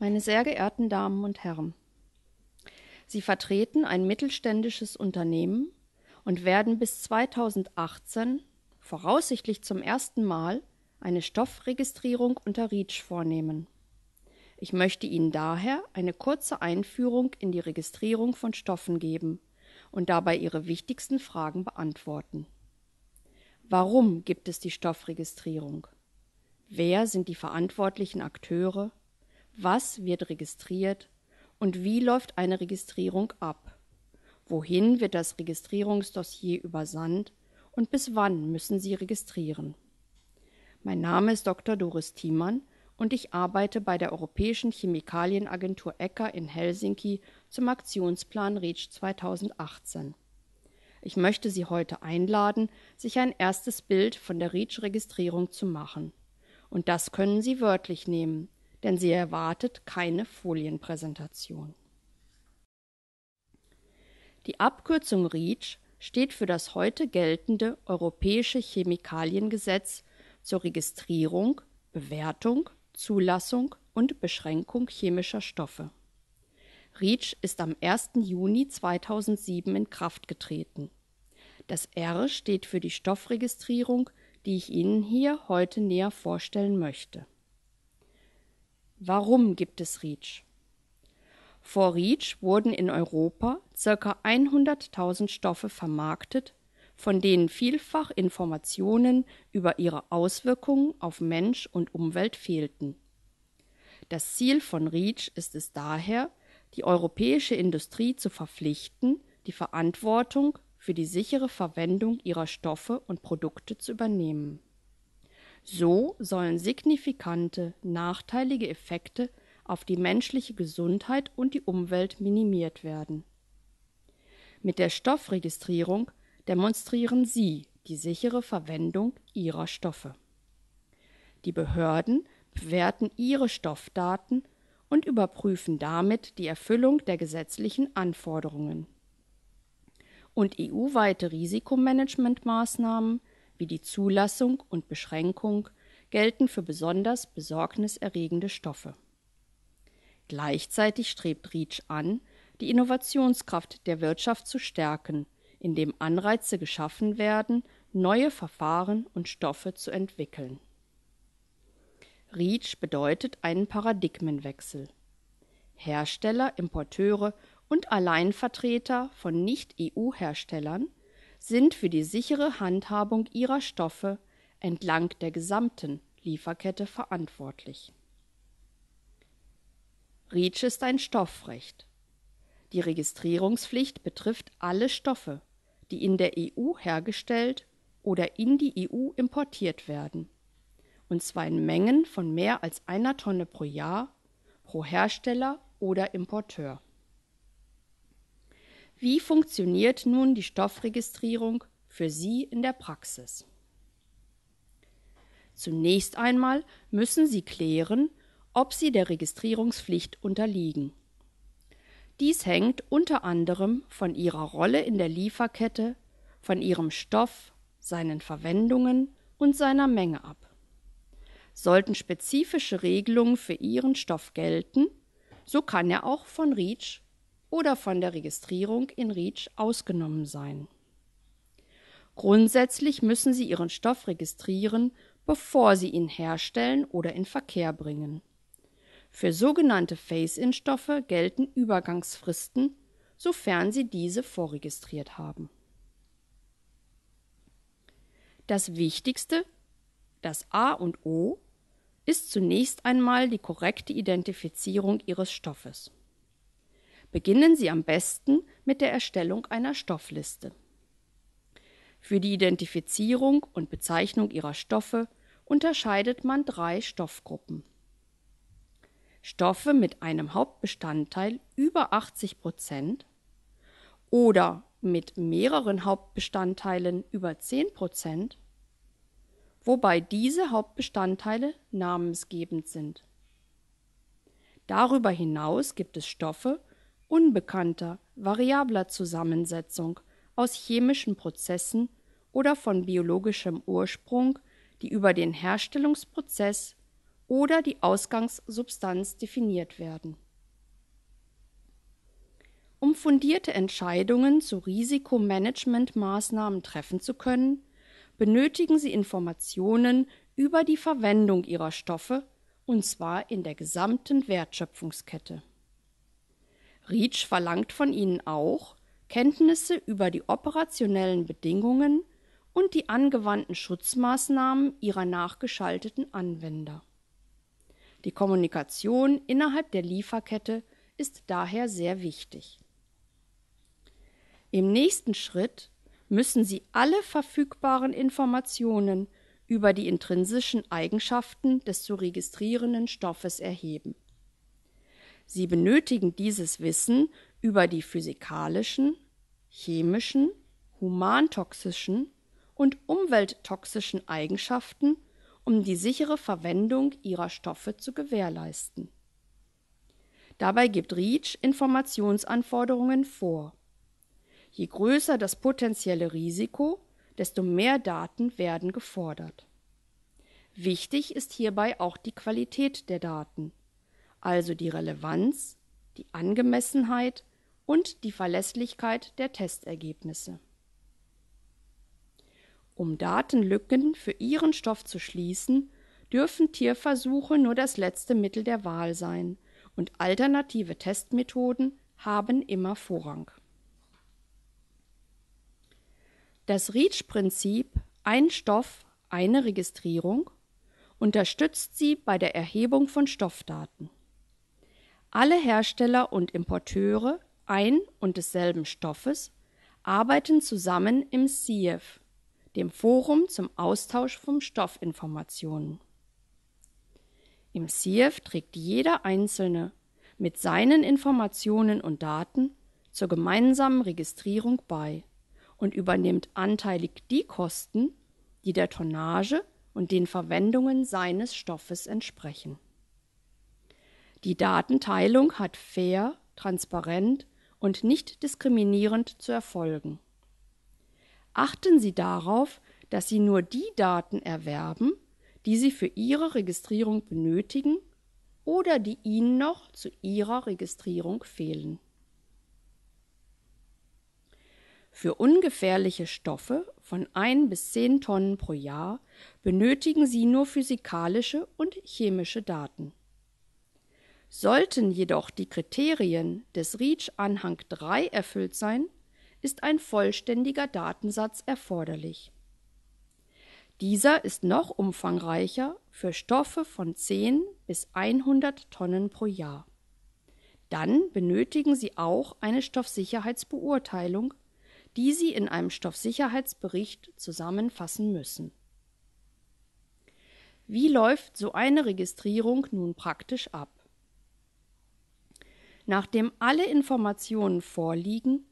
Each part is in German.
Meine sehr geehrten Damen und Herren, Sie vertreten ein mittelständisches Unternehmen und werden bis 2018 voraussichtlich zum ersten Mal eine Stoffregistrierung unter REACH vornehmen. Ich möchte Ihnen daher eine kurze Einführung in die Registrierung von Stoffen geben und dabei Ihre wichtigsten Fragen beantworten. Warum gibt es die Stoffregistrierung? Wer sind die verantwortlichen Akteure? was wird registriert und wie läuft eine Registrierung ab. Wohin wird das Registrierungsdossier übersandt und bis wann müssen Sie registrieren? Mein Name ist Dr. Doris Thiemann und ich arbeite bei der Europäischen Chemikalienagentur ECHA in Helsinki zum Aktionsplan REACH 2018. Ich möchte Sie heute einladen, sich ein erstes Bild von der REACH-Registrierung zu machen. Und das können Sie wörtlich nehmen, denn sie erwartet keine Folienpräsentation. Die Abkürzung REACH steht für das heute geltende Europäische Chemikaliengesetz zur Registrierung, Bewertung, Zulassung und Beschränkung chemischer Stoffe. REACH ist am 1. Juni 2007 in Kraft getreten. Das R steht für die Stoffregistrierung, die ich Ihnen hier heute näher vorstellen möchte. Warum gibt es REACH? Vor REACH wurden in Europa ca. 100.000 Stoffe vermarktet, von denen vielfach Informationen über ihre Auswirkungen auf Mensch und Umwelt fehlten. Das Ziel von REACH ist es daher, die europäische Industrie zu verpflichten, die Verantwortung für die sichere Verwendung ihrer Stoffe und Produkte zu übernehmen so sollen signifikante nachteilige Effekte auf die menschliche Gesundheit und die Umwelt minimiert werden. Mit der Stoffregistrierung demonstrieren sie die sichere Verwendung ihrer Stoffe. Die Behörden bewerten ihre Stoffdaten und überprüfen damit die Erfüllung der gesetzlichen Anforderungen. Und EU-weite Risikomanagementmaßnahmen wie die Zulassung und Beschränkung gelten für besonders besorgniserregende Stoffe. Gleichzeitig strebt Reach an, die Innovationskraft der Wirtschaft zu stärken, indem Anreize geschaffen werden, neue Verfahren und Stoffe zu entwickeln. REACH bedeutet einen Paradigmenwechsel. Hersteller, Importeure und Alleinvertreter von Nicht-EU-Herstellern sind für die sichere Handhabung ihrer Stoffe entlang der gesamten Lieferkette verantwortlich. REACH ist ein Stoffrecht. Die Registrierungspflicht betrifft alle Stoffe, die in der EU hergestellt oder in die EU importiert werden, und zwar in Mengen von mehr als einer Tonne pro Jahr, pro Hersteller oder Importeur wie funktioniert nun die Stoffregistrierung für Sie in der Praxis? Zunächst einmal müssen Sie klären, ob Sie der Registrierungspflicht unterliegen. Dies hängt unter anderem von Ihrer Rolle in der Lieferkette, von Ihrem Stoff, seinen Verwendungen und seiner Menge ab. Sollten spezifische Regelungen für Ihren Stoff gelten, so kann er auch von REACH oder von der Registrierung in REACH ausgenommen sein. Grundsätzlich müssen Sie Ihren Stoff registrieren, bevor Sie ihn herstellen oder in Verkehr bringen. Für sogenannte face in stoffe gelten Übergangsfristen, sofern Sie diese vorregistriert haben. Das Wichtigste, das A und O, ist zunächst einmal die korrekte Identifizierung Ihres Stoffes. Beginnen Sie am besten mit der Erstellung einer Stoffliste. Für die Identifizierung und Bezeichnung ihrer Stoffe unterscheidet man drei Stoffgruppen. Stoffe mit einem Hauptbestandteil über 80 Prozent oder mit mehreren Hauptbestandteilen über 10 Prozent, wobei diese Hauptbestandteile namensgebend sind. Darüber hinaus gibt es Stoffe unbekannter, variabler Zusammensetzung aus chemischen Prozessen oder von biologischem Ursprung, die über den Herstellungsprozess oder die Ausgangssubstanz definiert werden. Um fundierte Entscheidungen zu Risikomanagementmaßnahmen treffen zu können, benötigen Sie Informationen über die Verwendung Ihrer Stoffe, und zwar in der gesamten Wertschöpfungskette Rietsch verlangt von ihnen auch, Kenntnisse über die operationellen Bedingungen und die angewandten Schutzmaßnahmen ihrer nachgeschalteten Anwender. Die Kommunikation innerhalb der Lieferkette ist daher sehr wichtig. Im nächsten Schritt müssen Sie alle verfügbaren Informationen über die intrinsischen Eigenschaften des zu registrierenden Stoffes erheben Sie benötigen dieses Wissen über die physikalischen, chemischen, humantoxischen und umwelttoxischen Eigenschaften, um die sichere Verwendung ihrer Stoffe zu gewährleisten. Dabei gibt REACH Informationsanforderungen vor. Je größer das potenzielle Risiko, desto mehr Daten werden gefordert. Wichtig ist hierbei auch die Qualität der Daten also die Relevanz, die Angemessenheit und die Verlässlichkeit der Testergebnisse. Um Datenlücken für ihren Stoff zu schließen, dürfen Tierversuche nur das letzte Mittel der Wahl sein, und alternative Testmethoden haben immer Vorrang. Das REACH-Prinzip ein Stoff, eine Registrierung unterstützt sie bei der Erhebung von Stoffdaten. Alle Hersteller und Importeure ein und desselben Stoffes arbeiten zusammen im CIEF, dem Forum zum Austausch von Stoffinformationen. Im CIEF trägt jeder Einzelne mit seinen Informationen und Daten zur gemeinsamen Registrierung bei und übernimmt anteilig die Kosten, die der Tonnage und den Verwendungen seines Stoffes entsprechen die Datenteilung hat fair, transparent und nicht diskriminierend zu erfolgen. Achten Sie darauf, dass Sie nur die Daten erwerben, die Sie für Ihre Registrierung benötigen oder die Ihnen noch zu Ihrer Registrierung fehlen. Für ungefährliche Stoffe von 1 bis 10 Tonnen pro Jahr benötigen Sie nur physikalische und chemische Daten. Sollten jedoch die Kriterien des REACH Anhang 3 erfüllt sein, ist ein vollständiger Datensatz erforderlich. Dieser ist noch umfangreicher für Stoffe von 10 bis 100 Tonnen pro Jahr. Dann benötigen Sie auch eine Stoffsicherheitsbeurteilung, die Sie in einem Stoffsicherheitsbericht zusammenfassen müssen. Wie läuft so eine Registrierung nun praktisch ab? Nachdem alle Informationen vorliegen,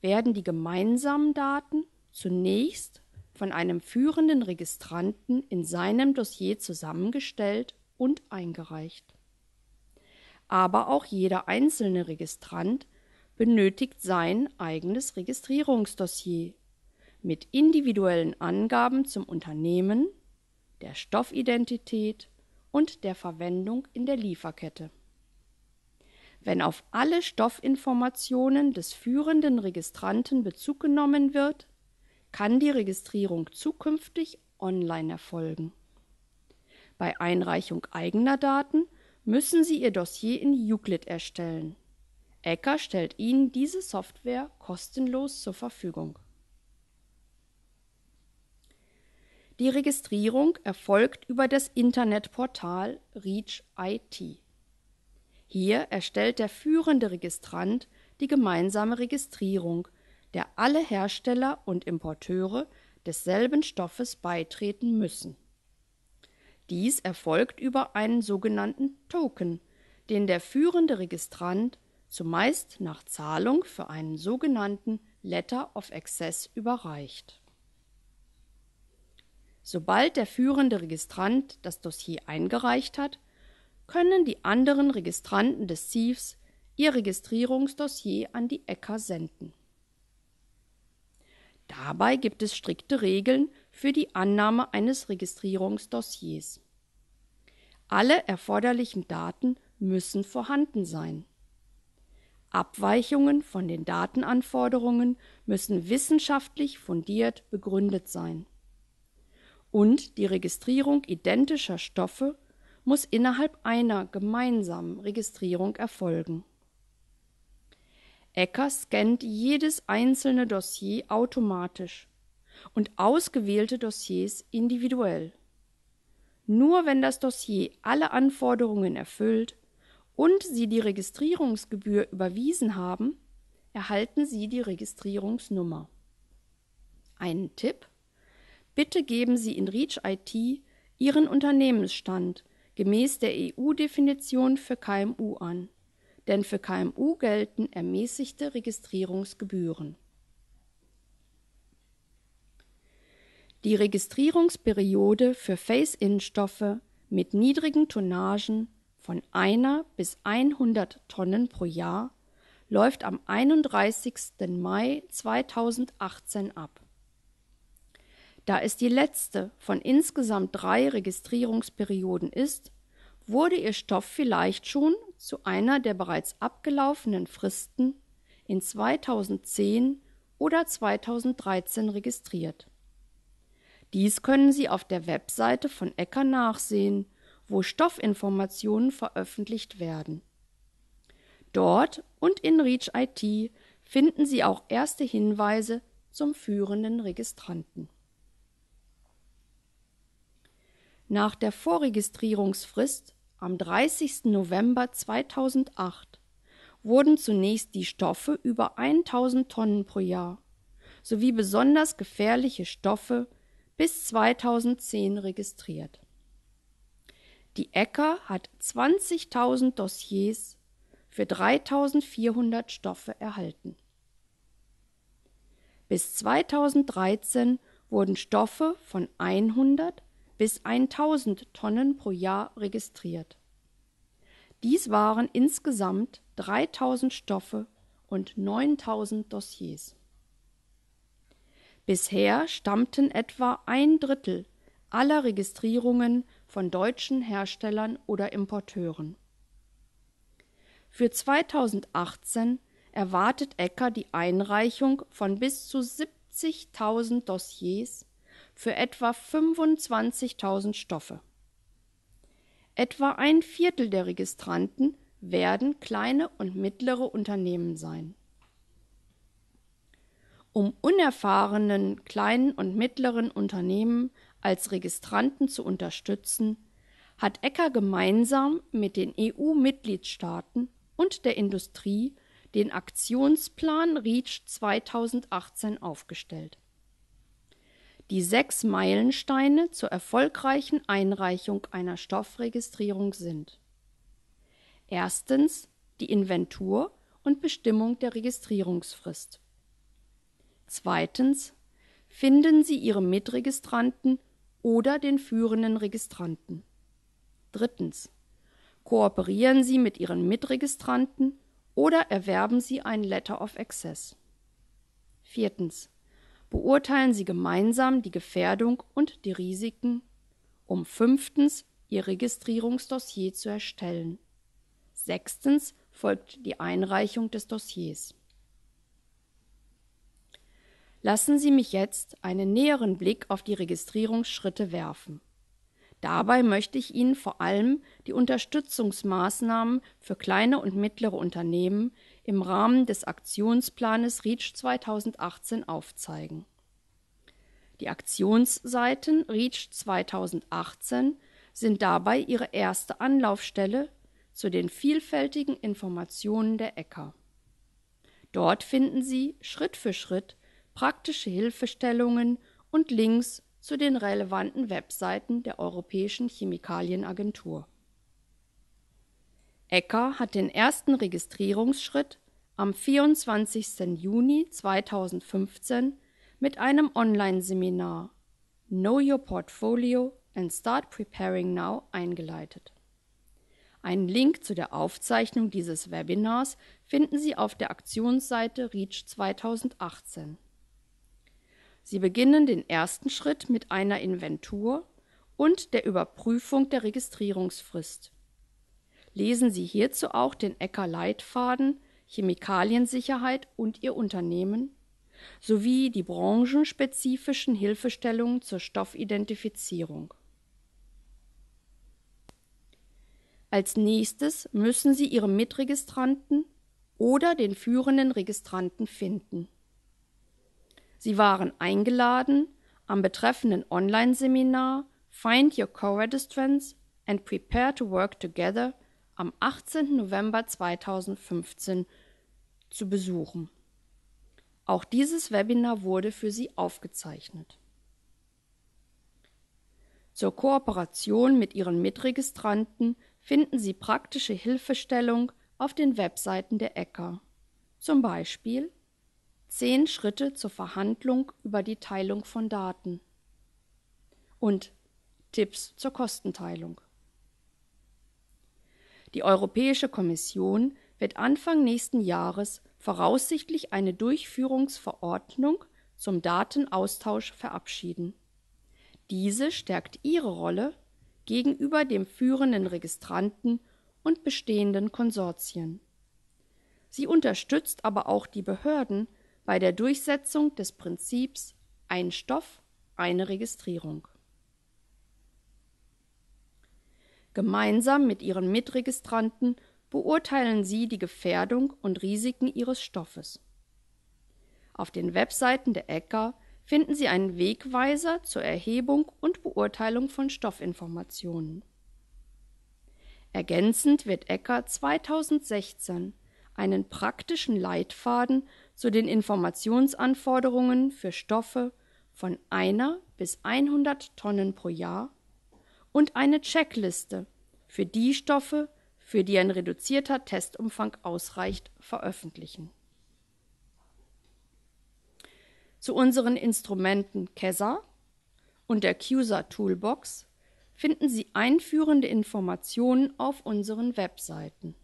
werden die gemeinsamen Daten zunächst von einem führenden Registranten in seinem Dossier zusammengestellt und eingereicht. Aber auch jeder einzelne Registrant benötigt sein eigenes Registrierungsdossier mit individuellen Angaben zum Unternehmen, der Stoffidentität und der Verwendung in der Lieferkette wenn auf alle Stoffinformationen des führenden Registranten Bezug genommen wird, kann die Registrierung zukünftig online erfolgen. Bei Einreichung eigener Daten müssen Sie Ihr Dossier in Euclid erstellen. Ecker stellt Ihnen diese Software kostenlos zur Verfügung. Die Registrierung erfolgt über das Internetportal REACH IT. Hier erstellt der führende Registrant die gemeinsame Registrierung, der alle Hersteller und Importeure desselben Stoffes beitreten müssen. Dies erfolgt über einen sogenannten Token, den der führende Registrant zumeist nach Zahlung für einen sogenannten Letter of Access überreicht. Sobald der führende Registrant das Dossier eingereicht hat, können die anderen Registranten des CIVs ihr Registrierungsdossier an die Äcker senden. Dabei gibt es strikte Regeln für die Annahme eines Registrierungsdossiers. Alle erforderlichen Daten müssen vorhanden sein. Abweichungen von den Datenanforderungen müssen wissenschaftlich fundiert begründet sein. Und die Registrierung identischer Stoffe muss innerhalb einer gemeinsamen Registrierung erfolgen. Ecker scannt jedes einzelne Dossier automatisch und ausgewählte Dossiers individuell. Nur wenn das Dossier alle Anforderungen erfüllt und Sie die Registrierungsgebühr überwiesen haben, erhalten Sie die Registrierungsnummer. Einen Tipp? Bitte geben Sie in Reach IT Ihren Unternehmensstand gemäß der EU-Definition für KMU an, denn für KMU gelten ermäßigte Registrierungsgebühren. Die Registrierungsperiode für face in stoffe mit niedrigen Tonnagen von einer bis 100 Tonnen pro Jahr läuft am 31. Mai 2018 ab da es die letzte von insgesamt drei Registrierungsperioden ist, wurde Ihr Stoff vielleicht schon zu einer der bereits abgelaufenen Fristen in 2010 oder 2013 registriert. Dies können Sie auf der Webseite von Ecker nachsehen, wo Stoffinformationen veröffentlicht werden. Dort und in REACH IT finden Sie auch erste Hinweise zum führenden Registranten. nach der Vorregistrierungsfrist am 30. November 2008 wurden zunächst die Stoffe über 1000 Tonnen pro Jahr sowie besonders gefährliche Stoffe bis 2010 registriert. Die ECKA hat 20.000 Dossiers für 3.400 Stoffe erhalten. Bis 2013 wurden Stoffe von 100 bis 1000 Tonnen pro Jahr registriert. Dies waren insgesamt 3000 Stoffe und 9000 Dossiers. Bisher stammten etwa ein Drittel aller Registrierungen von deutschen Herstellern oder Importeuren. Für 2018 erwartet Ecker die Einreichung von bis zu 70.000 Dossiers für etwa 25.000 Stoffe. Etwa ein Viertel der Registranten werden kleine und mittlere Unternehmen sein. Um unerfahrenen kleinen und mittleren Unternehmen als Registranten zu unterstützen, hat Ecker gemeinsam mit den EU-Mitgliedstaaten und der Industrie den Aktionsplan REACH 2018 aufgestellt die sechs Meilensteine zur erfolgreichen Einreichung einer Stoffregistrierung sind: Erstens die Inventur und Bestimmung der Registrierungsfrist. Zweitens finden Sie Ihre Mitregistranten oder den führenden Registranten. Drittens kooperieren Sie mit Ihren Mitregistranten oder erwerben Sie ein Letter of Access. Viertens beurteilen sie gemeinsam die Gefährdung und die Risiken, um fünftens ihr Registrierungsdossier zu erstellen. Sechstens folgt die Einreichung des Dossiers. Lassen Sie mich jetzt einen näheren Blick auf die Registrierungsschritte werfen. Dabei möchte ich Ihnen vor allem die Unterstützungsmaßnahmen für kleine und mittlere Unternehmen im Rahmen des Aktionsplanes REACH 2018 aufzeigen. Die Aktionsseiten REACH 2018 sind dabei ihre erste Anlaufstelle zu den vielfältigen Informationen der Äcker. Dort finden Sie Schritt für Schritt praktische Hilfestellungen und Links zu den relevanten Webseiten der Europäischen Chemikalienagentur. Ecker hat den ersten Registrierungsschritt am 24. Juni 2015 mit einem Online-Seminar Know Your Portfolio and Start Preparing Now eingeleitet. Einen Link zu der Aufzeichnung dieses Webinars finden Sie auf der Aktionsseite REACH 2018. Sie beginnen den ersten Schritt mit einer Inventur und der Überprüfung der Registrierungsfrist. Lesen Sie hierzu auch den ECKR-Leitfaden Chemikaliensicherheit und Ihr Unternehmen sowie die branchenspezifischen Hilfestellungen zur Stoffidentifizierung. Als Nächstes müssen Sie Ihre Mitregistranten oder den führenden Registranten finden. Sie waren eingeladen, am betreffenden Online-Seminar Find Your Co-Registrants and Prepare to Work Together am 18. November 2015 zu besuchen. Auch dieses Webinar wurde für Sie aufgezeichnet. Zur Kooperation mit Ihren Mitregistranten finden Sie praktische Hilfestellung auf den Webseiten der ECKA, zum Beispiel 10 Schritte zur Verhandlung über die Teilung von Daten und Tipps zur Kostenteilung. Die Europäische Kommission wird Anfang nächsten Jahres voraussichtlich eine Durchführungsverordnung zum Datenaustausch verabschieden. Diese stärkt ihre Rolle gegenüber dem führenden Registranten und bestehenden Konsortien. Sie unterstützt aber auch die Behörden bei der Durchsetzung des Prinzips Ein Stoff, eine Registrierung Gemeinsam mit ihren Mitregistranten beurteilen sie die Gefährdung und Risiken ihres Stoffes. Auf den Webseiten der ECCA finden Sie einen Wegweiser zur Erhebung und Beurteilung von Stoffinformationen. Ergänzend wird ECCA 2016 einen praktischen Leitfaden zu den Informationsanforderungen für Stoffe von einer bis 100 Tonnen pro Jahr und eine Checkliste für die Stoffe, für die ein reduzierter Testumfang ausreicht, veröffentlichen. Zu unseren Instrumenten KESA und der CUSA Toolbox finden Sie einführende Informationen auf unseren Webseiten.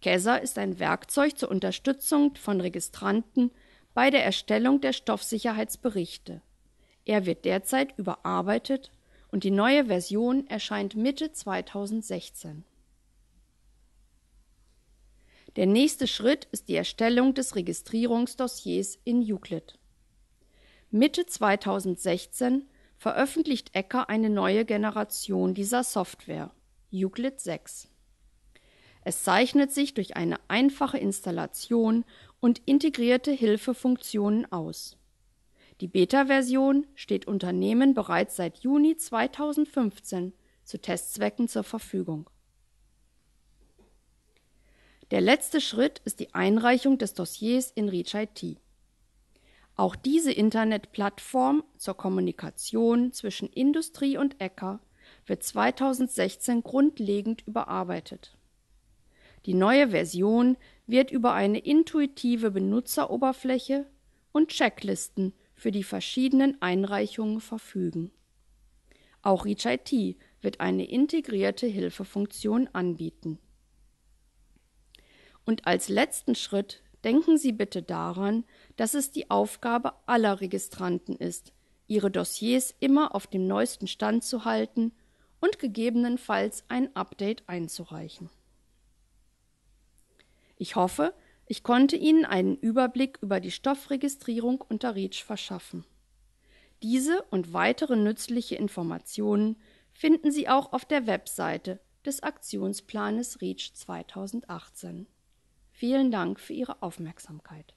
KESA ist ein Werkzeug zur Unterstützung von Registranten bei der Erstellung der Stoffsicherheitsberichte. Er wird derzeit überarbeitet und die neue Version erscheint Mitte 2016. Der nächste Schritt ist die Erstellung des Registrierungsdossiers in Euclid. Mitte 2016 veröffentlicht Ecker eine neue Generation dieser Software, Euclid 6. Es zeichnet sich durch eine einfache Installation und integrierte Hilfefunktionen aus die Beta-Version steht Unternehmen bereits seit Juni 2015 zu Testzwecken zur Verfügung. Der letzte Schritt ist die Einreichung des Dossiers in ReachIT. Auch diese Internetplattform zur Kommunikation zwischen Industrie und Äcker wird 2016 grundlegend überarbeitet. Die neue Version wird über eine intuitive Benutzeroberfläche und Checklisten für die verschiedenen Einreichungen verfügen. Auch ReachIT wird eine integrierte Hilfefunktion anbieten. Und als letzten Schritt denken Sie bitte daran, dass es die Aufgabe aller Registranten ist, ihre Dossiers immer auf dem neuesten Stand zu halten und gegebenenfalls ein Update einzureichen. Ich hoffe, ich konnte Ihnen einen Überblick über die Stoffregistrierung unter REACH verschaffen. Diese und weitere nützliche Informationen finden Sie auch auf der Webseite des Aktionsplanes REACH 2018. Vielen Dank für Ihre Aufmerksamkeit.